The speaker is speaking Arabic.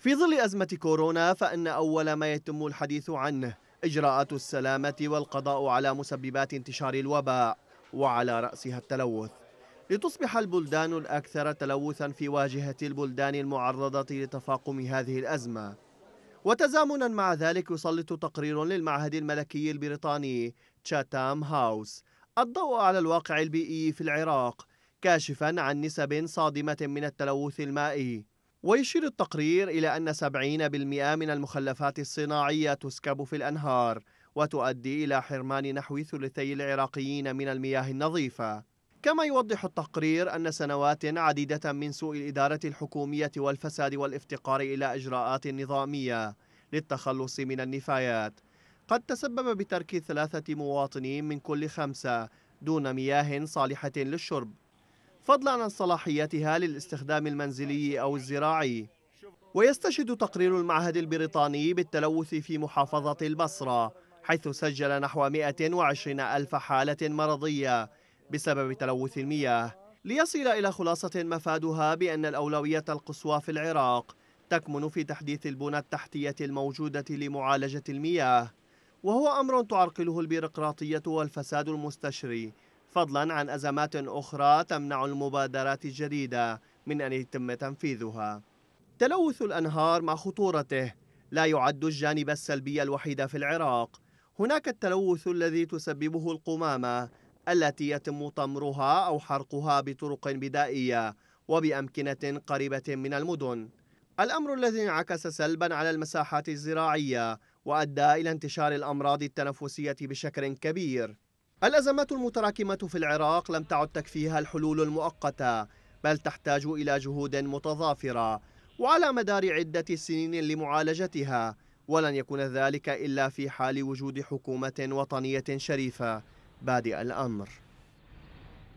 في ظل أزمة كورونا فإن أول ما يتم الحديث عنه إجراءات السلامة والقضاء على مسببات انتشار الوباء وعلى رأسها التلوث لتصبح البلدان الأكثر تلوثا في واجهة البلدان المعرضة لتفاقم هذه الأزمة وتزامنا مع ذلك يسلط تقرير للمعهد الملكي البريطاني تشاتام هاوس الضوء على الواقع البيئي في العراق كاشفا عن نسب صادمة من التلوث المائي ويشير التقرير إلى أن 70% من المخلفات الصناعية تسكب في الأنهار وتؤدي إلى حرمان نحو ثلثي العراقيين من المياه النظيفة كما يوضح التقرير أن سنوات عديدة من سوء الإدارة الحكومية والفساد والافتقار إلى إجراءات نظامية للتخلص من النفايات قد تسبب بترك ثلاثة مواطنين من كل خمسة دون مياه صالحة للشرب فضلا عن صلاحيتها للاستخدام المنزلي أو الزراعي ويستشهد تقرير المعهد البريطاني بالتلوث في محافظة البصرة حيث سجل نحو 120 ألف حالة مرضية بسبب تلوث المياه ليصل إلى خلاصة مفادها بأن الأولوية القصوى في العراق تكمن في تحديث البنى التحتية الموجودة لمعالجة المياه وهو أمر تعرقله البيروقراطية والفساد المستشري فضلا عن أزمات أخرى تمنع المبادرات الجديدة من أن يتم تنفيذها تلوث الأنهار مع خطورته لا يعد الجانب السلبي الوحيد في العراق هناك التلوث الذي تسببه القمامة التي يتم طمرها أو حرقها بطرق بدائية وبأمكنة قريبة من المدن الأمر الذي انعكس سلبا على المساحات الزراعية وأدى إلى انتشار الأمراض التنفسية بشكل كبير الأزمات المتراكمة في العراق لم تعد تكفيها الحلول المؤقتة بل تحتاج إلى جهود متضافرة وعلى مدار عدة سنين لمعالجتها ولن يكون ذلك إلا في حال وجود حكومة وطنية شريفة بادئ الأمر